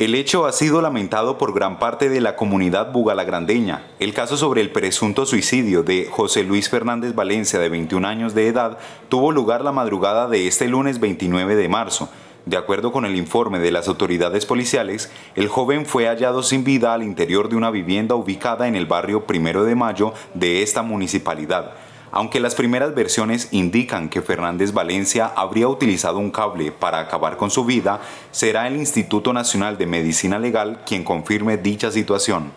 El hecho ha sido lamentado por gran parte de la comunidad bugalagrandeña. El caso sobre el presunto suicidio de José Luis Fernández Valencia, de 21 años de edad, tuvo lugar la madrugada de este lunes 29 de marzo. De acuerdo con el informe de las autoridades policiales, el joven fue hallado sin vida al interior de una vivienda ubicada en el barrio Primero de Mayo de esta municipalidad. Aunque las primeras versiones indican que Fernández Valencia habría utilizado un cable para acabar con su vida, será el Instituto Nacional de Medicina Legal quien confirme dicha situación.